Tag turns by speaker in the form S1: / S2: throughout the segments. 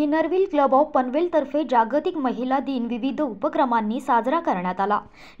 S1: Inner Wheel Club of पनवेलतर्फे जागतिक महिला दिन विविध उपक्रमांनी साजरा करण्यात आला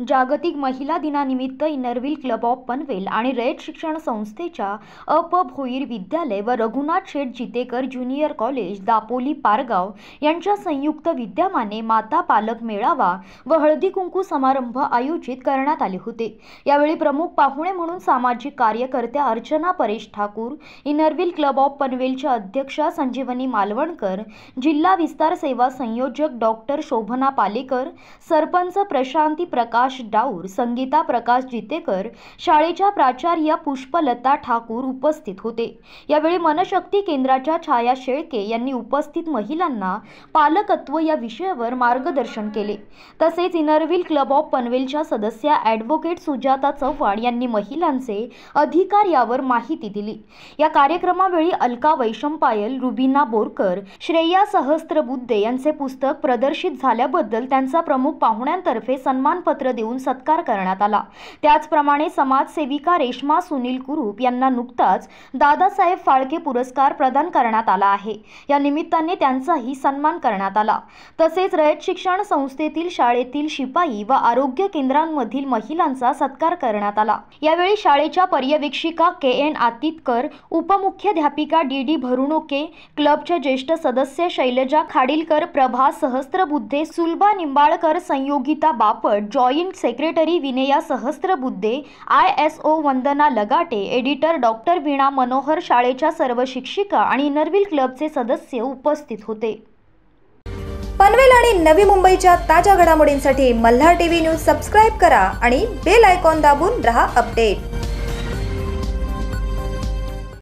S1: जागतिक महिला दिनानिमित्त इनरविल क्लब ऑफ पनवेल आणि रयत शिक्षण संस्थेच्या अप भोईर विद्यालय व रघुनाथ शेठ जितेकर ज्युनियर कॉलेज दापोली पारगाव यांच्या संयुक्त विद्यमाने माता पालक मेळावा व हळदी कुंकू समारंभ आयोजित करण्यात आले होते यावेळी प्रमुख पाहुणे म्हणून सामाजिक कार्यकर्त्या Archana Paresh Thakur Inner Wheel Club of पनवेलच्या अध्यक्षा संजीवनी मालवणकर जिल्हा विस्तार सेवा संयोजक डॉक्टर शोभना पालेकर सरपंच प्रशांती प्रकाश डाऊर संगीता प्रकाश जितेकर शाळेच्या प्राचार्य पुष्पलता ठाकूर उपस्थित होते यावेळी मनशक्ती केंद्राच्या छाया शेळके यांनी उपस्थित महिलांना पालकत्व या विषयावर मार्गदर्शन केले तसेच इनरव्हील क्लब ऑफ पनवेलच्या सदस्या ॲडव्होकेट सुजाता चव्हाण यांनी महिलांचे अधिकार यावर माहिती दिली या कार्यक्रमावेळी अलका वैशंपायल रुबीना बोरकर श्रेय प्रिया बुद्धे यांचे पुस्तक प्रदर्शित झाल्याबद्दल त्यांचा प्रमुख पाहुण्यांतर्फे सन्मानपत्र देऊन सत्कार करण्यात आला त्याचप्रमाणे समाजसेविका रेश्मा सुनील कुरूप यांना नुकताच दादासाहेब फाळके पुरस्कार प्रदान करण्यात आला आहे या निमित्ताने त्यांचाही सन्मान करण्यात आला तसेच रयत शिक्षण संस्थेतील शाळेतील शिपाई व आरोग्य केंद्रांमधील महिलांचा सत्कार करण्यात आला यावेळी शाळेच्या पर्यवेक्षिका के एन आतितकर उपमुख्याध्यापिका डी डी भरुणोके क्लबच्या ज्येष्ठ सदस्य Shailaja Khadilkar Prabha Sahasrabuddhe Sulabha Nimbalkar Sanyogita Bapat joint secretary Vinaya Sahasrabuddhe I S O Vandana Lagate editor doctor Veena Manohar शाळेच्या सर्व शिक्षिका आणि नरविल क्लबचे सदस्य उपस्थित होते पनवेल आणि नवी मुंबईच्या ताज्या घडामोडींसाठी मल्हार टीव्ही न्यूज सबस्क्राईब करा आणि बेल आयकॉन दाबून रहा अपडेट